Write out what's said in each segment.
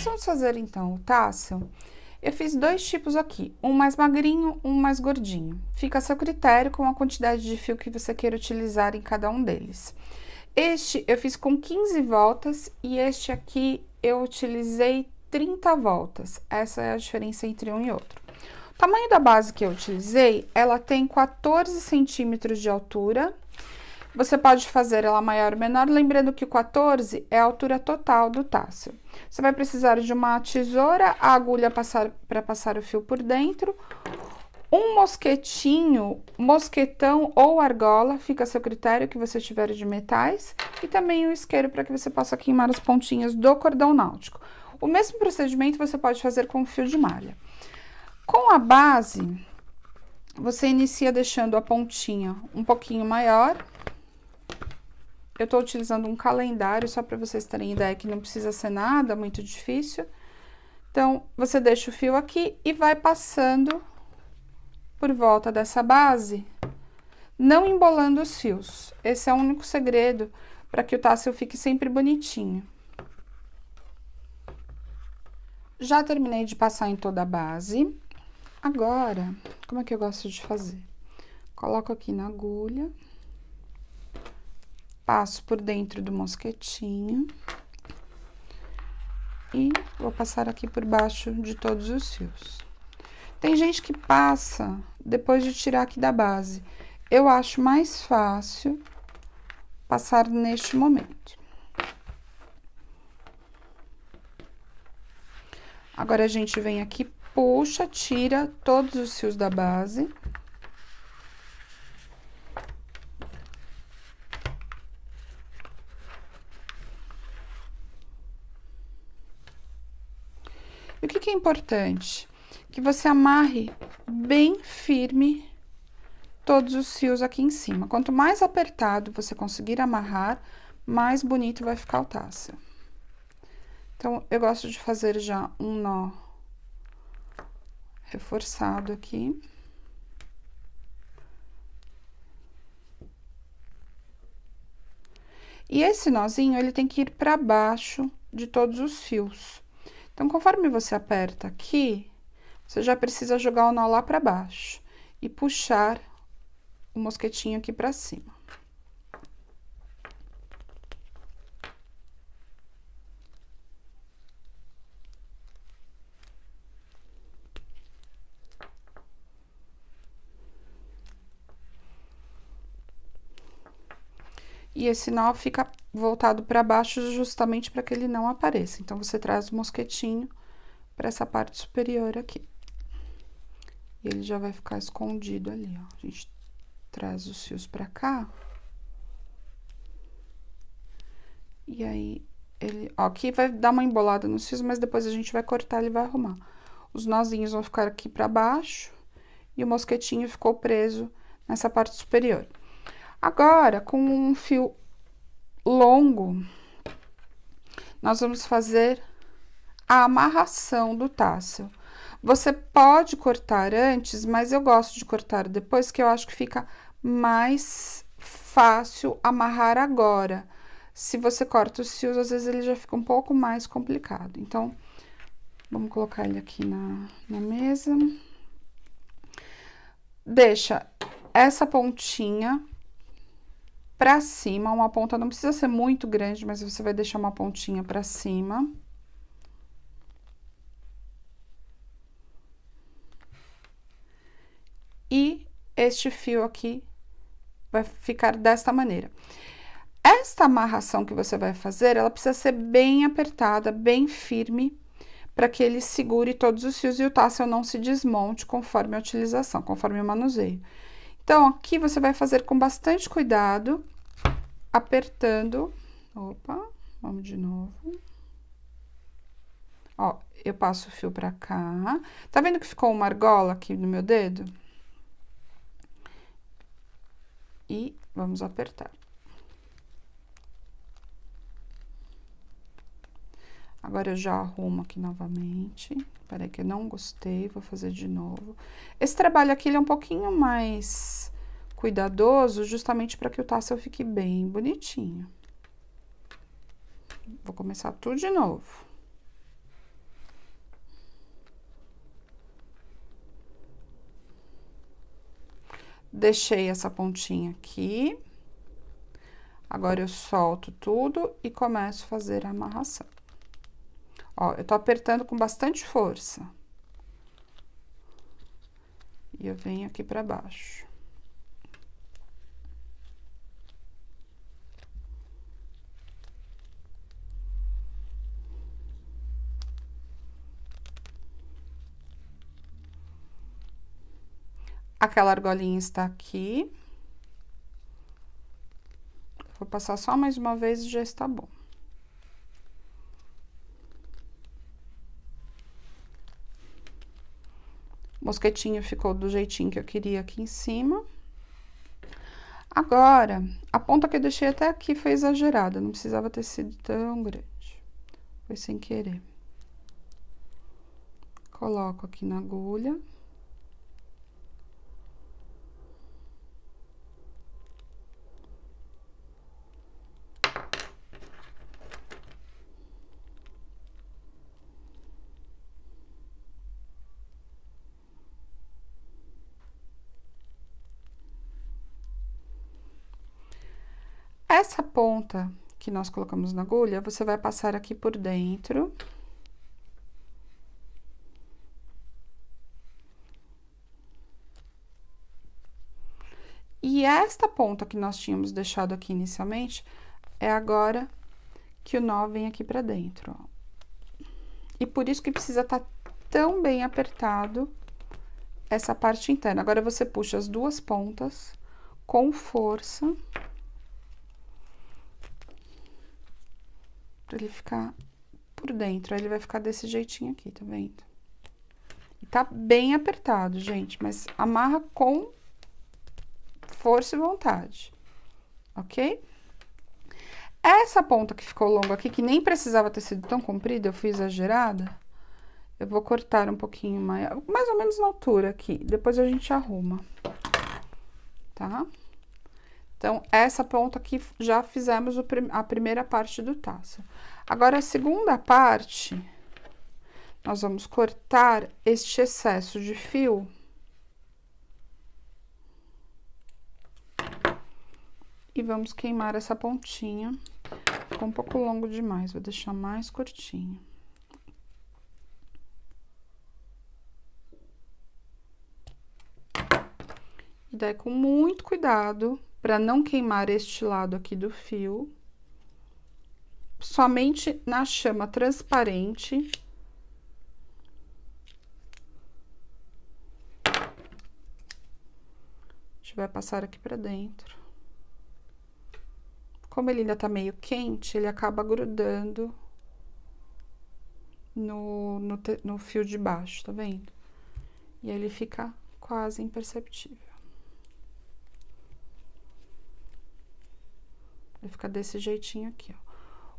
Nós vamos fazer então o taço. Eu fiz dois tipos aqui, um mais magrinho, um mais gordinho. Fica a seu critério com a quantidade de fio que você queira utilizar em cada um deles. Este eu fiz com 15 voltas e este aqui eu utilizei 30 voltas. Essa é a diferença entre um e outro. O tamanho da base que eu utilizei, ela tem 14 centímetros de altura você pode fazer ela maior ou menor, lembrando que 14 é a altura total do taço. Você vai precisar de uma tesoura, a agulha para passar o fio por dentro, um mosquetinho, mosquetão ou argola, fica a seu critério que você tiver de metais, e também um isqueiro para que você possa queimar as pontinhas do cordão náutico. O mesmo procedimento você pode fazer com o fio de malha. Com a base, você inicia deixando a pontinha um pouquinho maior, eu estou utilizando um calendário, só para vocês terem ideia que não precisa ser nada muito difícil. Então, você deixa o fio aqui e vai passando por volta dessa base, não embolando os fios. Esse é o único segredo para que o tassel fique sempre bonitinho. Já terminei de passar em toda a base. Agora, como é que eu gosto de fazer? Coloco aqui na agulha passo por dentro do mosquetinho e vou passar aqui por baixo de todos os fios. Tem gente que passa depois de tirar aqui da base. Eu acho mais fácil passar neste momento. Agora, a gente vem aqui, puxa, tira todos os fios da base. E o que, que é importante? Que você amarre bem firme todos os fios aqui em cima. Quanto mais apertado você conseguir amarrar, mais bonito vai ficar o tassel. Então, eu gosto de fazer já um nó reforçado aqui. E esse nozinho, ele tem que ir para baixo de todos os fios. Então, conforme você aperta aqui, você já precisa jogar o nó lá para baixo e puxar o mosquetinho aqui para cima. E esse nó fica voltado para baixo justamente para que ele não apareça. Então, você traz o mosquetinho para essa parte superior aqui. E ele já vai ficar escondido ali, ó. A gente traz os fios para cá. E aí, ele, ó, aqui vai dar uma embolada nos fios, mas depois a gente vai cortar, ele vai arrumar. Os nozinhos vão ficar aqui para baixo e o mosquetinho ficou preso nessa parte superior. Agora, com um fio longo, nós vamos fazer a amarração do tassel. Você pode cortar antes, mas eu gosto de cortar depois, que eu acho que fica mais fácil amarrar agora. Se você corta os fios, às vezes ele já fica um pouco mais complicado. Então, vamos colocar ele aqui na, na mesa. Deixa essa pontinha para cima, uma ponta não precisa ser muito grande, mas você vai deixar uma pontinha para cima. E este fio aqui vai ficar desta maneira. Esta amarração que você vai fazer, ela precisa ser bem apertada, bem firme, para que ele segure todos os fios e o tassel não se desmonte conforme a utilização, conforme o manuseio. Então, aqui você vai fazer com bastante cuidado, apertando. Opa, vamos de novo. Ó, eu passo o fio pra cá. Tá vendo que ficou uma argola aqui no meu dedo? E vamos apertar. Agora, eu já arrumo aqui novamente. Peraí que eu não gostei, vou fazer de novo. Esse trabalho aqui, ele é um pouquinho mais cuidadoso, justamente para que o tassel fique bem bonitinho. Vou começar tudo de novo. Deixei essa pontinha aqui. Agora, eu solto tudo e começo a fazer a amarração. Ó, eu tô apertando com bastante força. E eu venho aqui pra baixo. Aquela argolinha está aqui. Vou passar só mais uma vez e já está bom. Mosquetinho ficou do jeitinho que eu queria aqui em cima. Agora, a ponta que eu deixei até aqui foi exagerada, não precisava ter sido tão grande. Foi sem querer. Coloco aqui na agulha. Essa ponta que nós colocamos na agulha, você vai passar aqui por dentro. E esta ponta que nós tínhamos deixado aqui inicialmente, é agora que o nó vem aqui pra dentro, E por isso que precisa estar tá tão bem apertado essa parte interna. Agora, você puxa as duas pontas com força... Pra ele ficar por dentro. Aí ele vai ficar desse jeitinho aqui, tá vendo? E tá bem apertado, gente, mas amarra com força e vontade, ok? Essa ponta que ficou longa aqui, que nem precisava ter sido tão comprida, eu fui exagerada. Eu vou cortar um pouquinho mais, mais ou menos na altura aqui. Depois a gente arruma, tá? Então, essa ponta aqui já fizemos a primeira parte do taça Agora, a segunda parte, nós vamos cortar este excesso de fio. E vamos queimar essa pontinha. Ficou um pouco longo demais, vou deixar mais curtinho. E daí, com muito cuidado, para não queimar este lado aqui do fio. Somente na chama transparente. A gente vai passar aqui para dentro. Como ele ainda tá meio quente, ele acaba grudando no, no, no fio de baixo, tá vendo? E ele fica quase imperceptível. Ele fica desse jeitinho aqui, ó.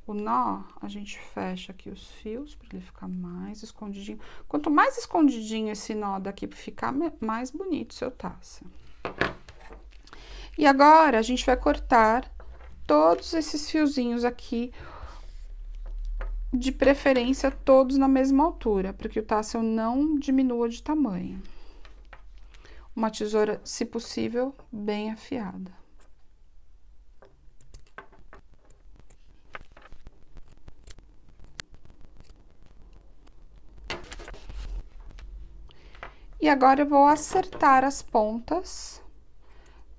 O nó, a gente fecha aqui os fios para ele ficar mais escondidinho. Quanto mais escondidinho esse nó daqui ficar, mais bonito seu taça. E agora, a gente vai cortar todos esses fiozinhos aqui, de preferência todos na mesma altura, para que o tassel não diminua de tamanho. Uma tesoura, se possível, bem afiada. E agora eu vou acertar as pontas,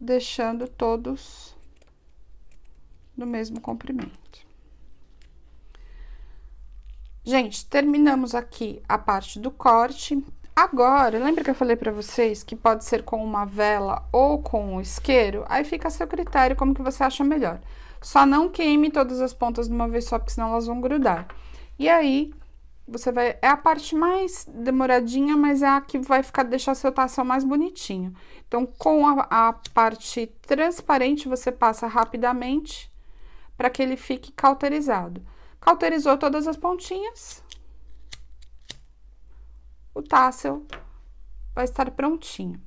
deixando todos no mesmo comprimento. Gente, terminamos aqui a parte do corte. Agora, lembra que eu falei para vocês que pode ser com uma vela ou com um isqueiro? Aí fica a seu critério como que você acha melhor. Só não queime todas as pontas de uma vez só, porque senão elas vão grudar. E aí, você vai. É a parte mais demoradinha, mas é a que vai ficar deixar seu tação mais bonitinho. Então, com a, a parte transparente, você passa rapidamente para que ele fique cauterizado. Cauterizou todas as pontinhas. O tassel vai estar prontinho.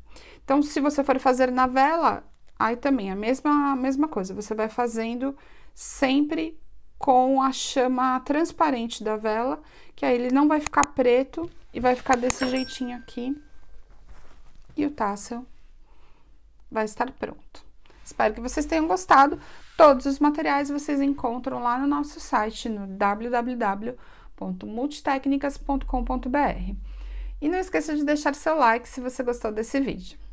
Então, se você for fazer na vela, aí também a mesma, a mesma coisa. Você vai fazendo sempre com a chama transparente da vela, que aí ele não vai ficar preto e vai ficar desse jeitinho aqui. E o tassel vai estar pronto. Espero que vocês tenham gostado. Todos os materiais vocês encontram lá no nosso site, no www.multitecnicas.com.br. E não esqueça de deixar seu like se você gostou desse vídeo.